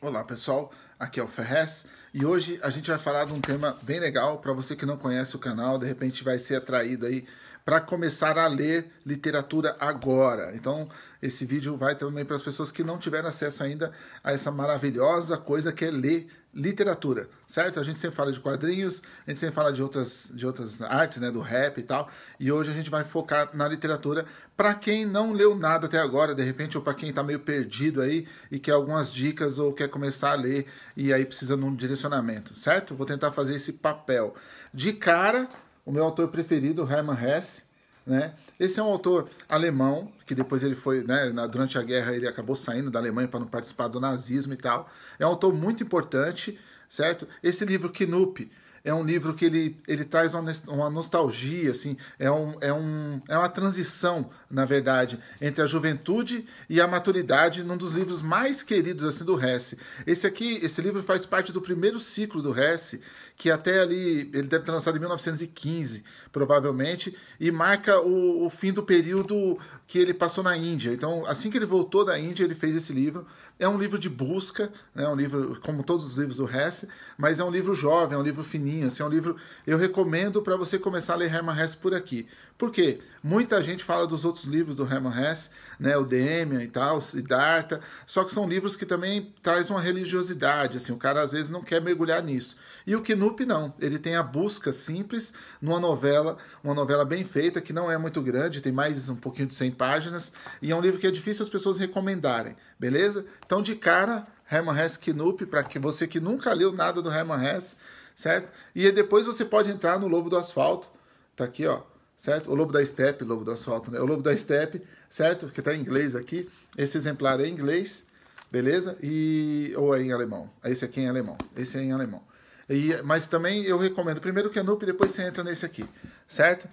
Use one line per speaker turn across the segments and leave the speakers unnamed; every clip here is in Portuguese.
Olá pessoal, aqui é o Ferrez e hoje a gente vai falar de um tema bem legal para você que não conhece o canal, de repente vai ser atraído aí para começar a ler literatura agora. Então, esse vídeo vai também para as pessoas que não tiveram acesso ainda a essa maravilhosa coisa que é ler literatura, certo? A gente sempre fala de quadrinhos, a gente sempre fala de outras, de outras artes, né, do rap e tal. E hoje a gente vai focar na literatura para quem não leu nada até agora, de repente, ou para quem está meio perdido aí e quer algumas dicas ou quer começar a ler e aí precisa de um direcionamento, certo? Vou tentar fazer esse papel. De cara, o meu autor preferido, Hermann Hesse, né? Esse é um autor alemão, que depois ele foi, né, na, durante a guerra ele acabou saindo da Alemanha para não participar do nazismo e tal. É um autor muito importante, certo? Esse livro Knupp, é um livro que ele, ele traz uma nostalgia, assim, é, um, é, um, é uma transição, na verdade, entre a juventude e a maturidade, num dos livros mais queridos assim do Hesse. Esse aqui, esse livro faz parte do primeiro ciclo do Hesse, que até ali, ele deve ter lançado em 1915, provavelmente, e marca o, o fim do período que ele passou na Índia. Então, assim que ele voltou da Índia, ele fez esse livro. É um livro de busca, né, um livro, como todos os livros do Hesse, mas é um livro jovem, é um livro fininho, pequenininho, assim, é um livro eu recomendo para você começar a ler Herman Hesse por aqui. Por quê? Muita gente fala dos outros livros do Herman Hesse, né, o Demian e tal, o Darta, só que são livros que também traz uma religiosidade, assim, o cara às vezes não quer mergulhar nisso. E o Knup não, ele tem a busca simples numa novela, uma novela bem feita, que não é muito grande, tem mais um pouquinho de 100 páginas, e é um livro que é difícil as pessoas recomendarem, beleza? Então, de cara, Herman Hesse Knup, para que você que nunca leu nada do Herman Hesse, certo? E depois você pode entrar no Lobo do Asfalto, tá aqui, ó, certo? O Lobo da steppe, Lobo do Asfalto, né? O Lobo da steppe, certo? Que tá em inglês aqui. Esse exemplar é em inglês, beleza? E ou é em alemão. Esse aqui é em alemão. Esse é em alemão. E, mas também eu recomendo primeiro o Canup é e depois você entra nesse aqui, certo?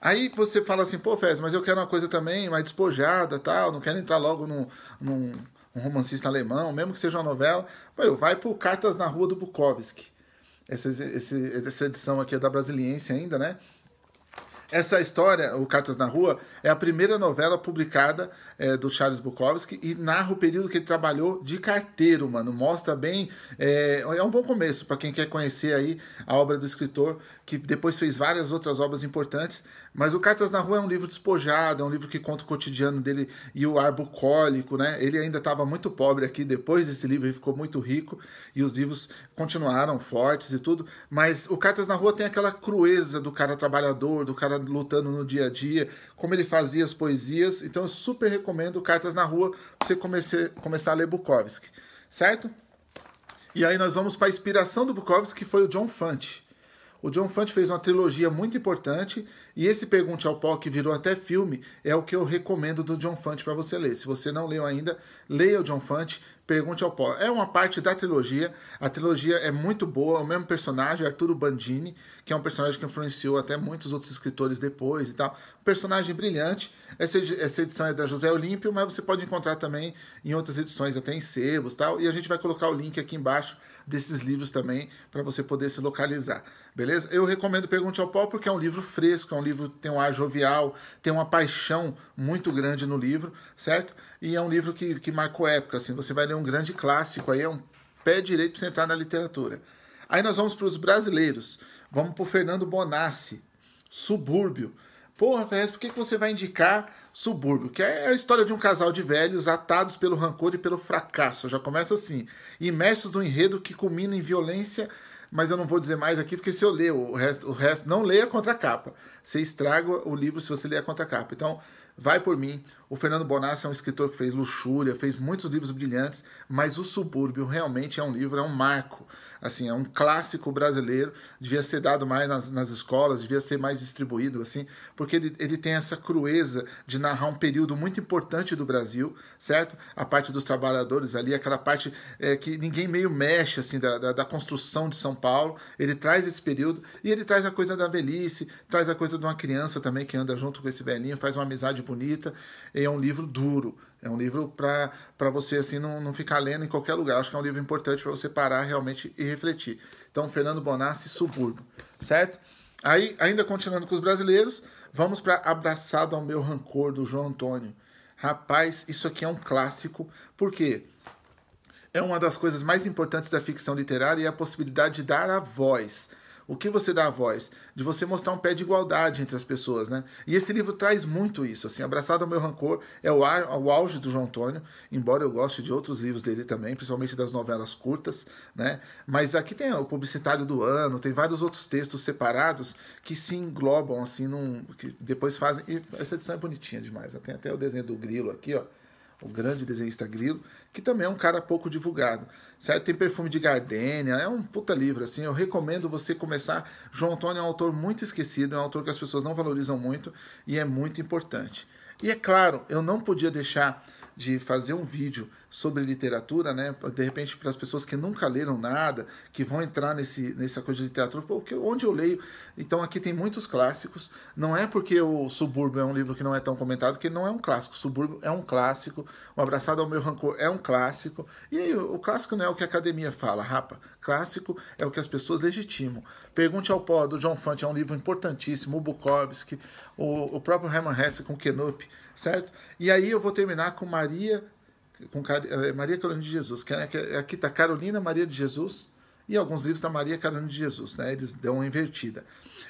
Aí você fala assim, pô, Fez, mas eu quero uma coisa também mais despojada, tal, não quero entrar logo num, num um romancista alemão, mesmo que seja uma novela. Pô, vai pro Cartas na Rua do Bukowski, essa, essa edição aqui é da Brasiliense ainda, né? Essa história, o Cartas na Rua, é a primeira novela publicada é, do Charles Bukowski e narra o período que ele trabalhou de carteiro, mano. Mostra bem. É, é um bom começo para quem quer conhecer aí a obra do escritor, que depois fez várias outras obras importantes. Mas o Cartas na Rua é um livro despojado, é um livro que conta o cotidiano dele e o ar bucólico, né? Ele ainda estava muito pobre aqui, depois desse livro ele ficou muito rico e os livros continuaram fortes e tudo. Mas o Cartas na Rua tem aquela crueza do cara trabalhador, do cara lutando no dia a dia, como ele fazia as poesias. Então eu super recomendo Cartas na Rua para você começar a ler Bukowski, certo? E aí nós vamos para a inspiração do Bukowski, que foi o John Fante. O John Fante fez uma trilogia muito importante e esse Pergunte ao Pó, que virou até filme, é o que eu recomendo do John Fante para você ler. Se você não leu ainda, leia o John Fante, Pergunte ao Pó. É uma parte da trilogia, a trilogia é muito boa, é o mesmo personagem, Arturo Bandini, que é um personagem que influenciou até muitos outros escritores depois e tal. Um personagem brilhante, essa, essa edição é da José Olímpio, mas você pode encontrar também em outras edições, até em sebos e tal, e a gente vai colocar o link aqui embaixo desses livros também para você poder se localizar, beleza? Eu recomendo Pergunte ao Paul porque é um livro fresco, é um livro que tem um ar jovial, tem uma paixão muito grande no livro, certo? E é um livro que, que marcou época, assim, você vai ler um grande clássico, aí é um pé direito para você entrar na literatura. Aí nós vamos para os brasileiros, vamos para o Fernando Bonassi, Subúrbio, Porra, Ferrez, por que, que você vai indicar Subúrbio? Que é a história de um casal de velhos atados pelo rancor e pelo fracasso. Já começa assim. Imersos num enredo que culmina em violência, mas eu não vou dizer mais aqui, porque se eu ler o resto, o resto não leia contra a capa. Você estraga o livro se você ler a contra a capa. Então, vai por mim. O Fernando Bonassi é um escritor que fez luxúria, fez muitos livros brilhantes, mas o Subúrbio realmente é um livro, é um marco. Assim, é um clássico brasileiro, devia ser dado mais nas, nas escolas, devia ser mais distribuído, assim, porque ele, ele tem essa crueza de narrar um período muito importante do Brasil, certo? A parte dos trabalhadores ali, aquela parte é, que ninguém meio mexe, assim, da, da, da construção de São Paulo. Ele traz esse período e ele traz a coisa da velhice, traz a coisa de uma criança também que anda junto com esse velhinho, faz uma amizade bonita. É um livro duro, é um livro para você assim não, não ficar lendo em qualquer lugar. acho que é um livro importante para você parar realmente e refletir. Então, Fernando Bonassi, Subúrbio, certo? Aí, ainda continuando com os brasileiros, vamos para Abraçado ao Meu Rancor, do João Antônio. Rapaz, isso aqui é um clássico, porque é uma das coisas mais importantes da ficção literária e é a possibilidade de dar a voz o que você dá a voz, de você mostrar um pé de igualdade entre as pessoas, né? E esse livro traz muito isso, assim, Abraçado ao Meu Rancor é o, ar, o auge do João Antônio, embora eu goste de outros livros dele também, principalmente das novelas curtas, né? Mas aqui tem o Publicitário do Ano, tem vários outros textos separados que se englobam, assim, num, que depois fazem... E essa edição é bonitinha demais, né? tem até o desenho do grilo aqui, ó, o grande desenhista Grilo, que também é um cara pouco divulgado, certo? Tem Perfume de Gardênia, é um puta livro, assim, eu recomendo você começar. João Antônio é um autor muito esquecido, é um autor que as pessoas não valorizam muito e é muito importante. E é claro, eu não podia deixar de fazer um vídeo sobre literatura, né? De repente, para as pessoas que nunca leram nada, que vão entrar nesse, nessa coisa de literatura, porque onde eu leio? Então, aqui tem muitos clássicos. Não é porque o Subúrbio é um livro que não é tão comentado, que não é um clássico. Subúrbio é um clássico. O Abraçado ao Meu Rancor é um clássico. E aí, o clássico não é o que a academia fala, rapa. Clássico é o que as pessoas legitimam. Pergunte ao Pó, do John Fante, é um livro importantíssimo. O Bukowski, o, o próprio Herman Hesse com Kenop, certo? E aí eu vou terminar com Maria com é, Maria Carolina de Jesus, que é, é aqui está Carolina Maria de Jesus e alguns livros da tá Maria Carolina de Jesus, né? Eles dão uma invertida.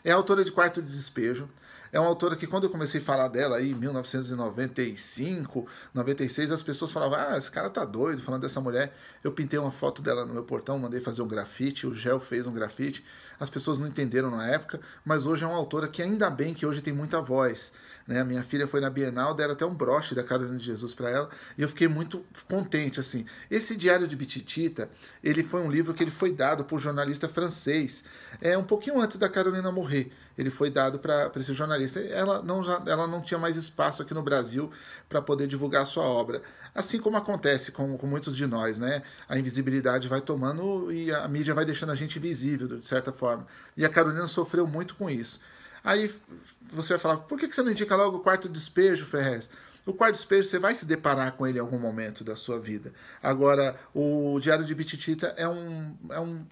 É autora de Quarto de Despejo, é uma autora que quando eu comecei a falar dela aí, em 1995, 96, as pessoas falavam: "Ah, esse cara tá doido falando dessa mulher". Eu pintei uma foto dela no meu portão, mandei fazer um grafite, o Gel fez um grafite. As pessoas não entenderam na época, mas hoje é uma autora que ainda bem que hoje tem muita voz. Né? A minha filha foi na Bienal, deram até um broche da Carolina de Jesus para ela, e eu fiquei muito contente assim. Esse Diário de Bititita, ele foi um livro que ele foi dado por jornalista francês, é um pouquinho antes da Carolina morrer. Ele foi dado para esse jornalista ela não, já, ela não tinha mais espaço aqui no Brasil para poder divulgar sua obra. Assim como acontece com, com muitos de nós, né? A invisibilidade vai tomando e a mídia vai deixando a gente visível, de certa forma. E a Carolina sofreu muito com isso. Aí você vai falar, por que você não indica logo o quarto despejo, Ferrez? O quarto despejo você vai se deparar com ele em algum momento da sua vida. Agora, o Diário de Bititita é um. É um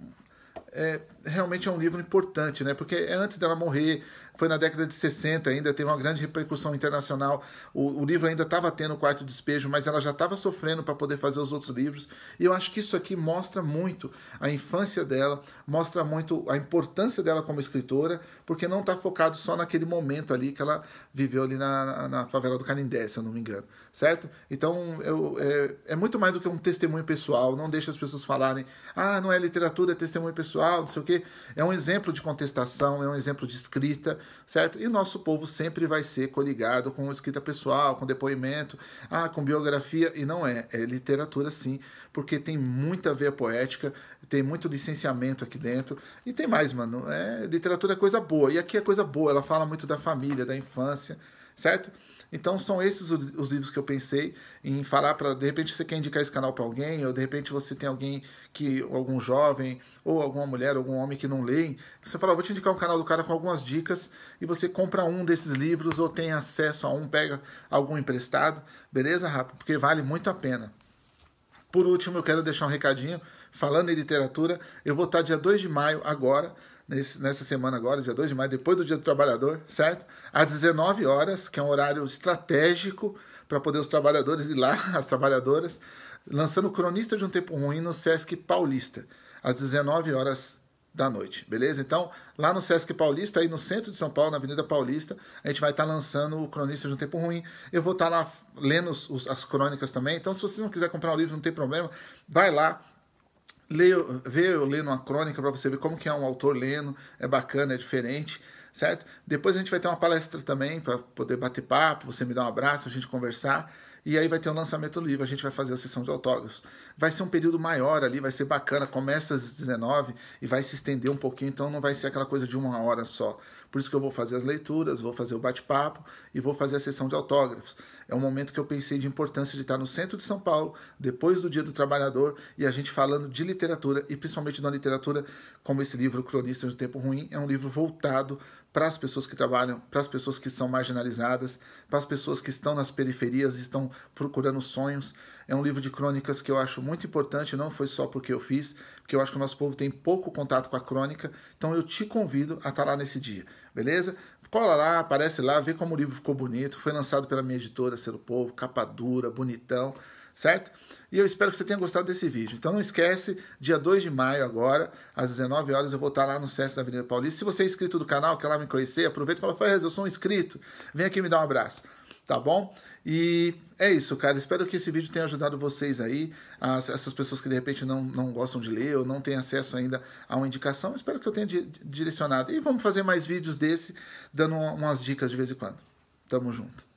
é, realmente é um livro importante, né? Porque é antes dela morrer, foi na década de 60 ainda, teve uma grande repercussão internacional. O, o livro ainda estava tendo o quarto despejo, mas ela já estava sofrendo para poder fazer os outros livros. E eu acho que isso aqui mostra muito a infância dela, mostra muito a importância dela como escritora, porque não está focado só naquele momento ali que ela viveu ali na, na favela do Canindé, se eu não me engano, certo? Então eu, é, é muito mais do que um testemunho pessoal. Não deixa as pessoas falarem, ah, não é literatura, é testemunho pessoal, não sei o que porque é um exemplo de contestação, é um exemplo de escrita, certo? E nosso povo sempre vai ser coligado com escrita pessoal, com depoimento, ah, com biografia, e não é, é literatura sim, porque tem muita veia poética, tem muito licenciamento aqui dentro, e tem mais, mano, é, literatura é coisa boa, e aqui é coisa boa, ela fala muito da família, da infância, certo? Então são esses os livros que eu pensei em falar para de repente você quer indicar esse canal para alguém, ou de repente você tem alguém que algum jovem ou alguma mulher, algum homem que não lê, você fala, vou te indicar um canal do cara com algumas dicas e você compra um desses livros ou tem acesso a um, pega algum emprestado, beleza, rapaz? Porque vale muito a pena. Por último, eu quero deixar um recadinho falando em literatura, eu vou estar dia 2 de maio agora nesse, nessa semana agora, dia 2 de maio, depois do Dia do Trabalhador, certo? Às 19 horas, que é um horário estratégico para poder os trabalhadores ir lá, as trabalhadoras, lançando o Cronista de um Tempo Ruim no Sesc Paulista, às 19 horas da noite, beleza? Então, lá no Sesc Paulista, aí no centro de São Paulo, na Avenida Paulista, a gente vai estar tá lançando o Cronista de um Tempo Ruim. Eu vou estar tá lá lendo os, os, as crônicas também. Então, se você não quiser comprar o um livro, não tem problema, vai lá, leio, ver lendo uma crônica para você ver como que é um autor lendo, é bacana, é diferente, certo? Depois a gente vai ter uma palestra também para poder bater papo, você me dar um abraço, a gente conversar. E aí vai ter o um lançamento do livro, a gente vai fazer a sessão de autógrafos. Vai ser um período maior ali, vai ser bacana, começa às 19 e vai se estender um pouquinho, então não vai ser aquela coisa de uma hora só. Por isso que eu vou fazer as leituras, vou fazer o bate-papo e vou fazer a sessão de autógrafos. É um momento que eu pensei de importância de estar no centro de São Paulo, depois do Dia do Trabalhador, e a gente falando de literatura, e principalmente de uma literatura como esse livro, Cronistas do Tempo Ruim, é um livro voltado para as pessoas que trabalham, para as pessoas que são marginalizadas, para as pessoas que estão nas periferias, estão procurando sonhos. É um livro de crônicas que eu acho muito importante, não foi só porque eu fiz, porque eu acho que o nosso povo tem pouco contato com a crônica. Então eu te convido a estar lá nesse dia, beleza? Cola lá, aparece lá, vê como o livro ficou bonito. Foi lançado pela minha editora Ser o Povo, capa dura, bonitão, certo? E eu espero que você tenha gostado desse vídeo. Então não esquece, dia 2 de maio agora, às 19 horas, eu vou estar lá no SES da Avenida Paulista. Se você é inscrito do canal, quer lá me conhecer, aproveita e fala, Ferrez, eu sou um inscrito, vem aqui me dar um abraço tá bom? E é isso, cara. Espero que esse vídeo tenha ajudado vocês aí, as, essas pessoas que de repente não, não gostam de ler ou não têm acesso ainda a uma indicação. Espero que eu tenha di direcionado. E vamos fazer mais vídeos desse, dando umas dicas de vez em quando. Tamo junto.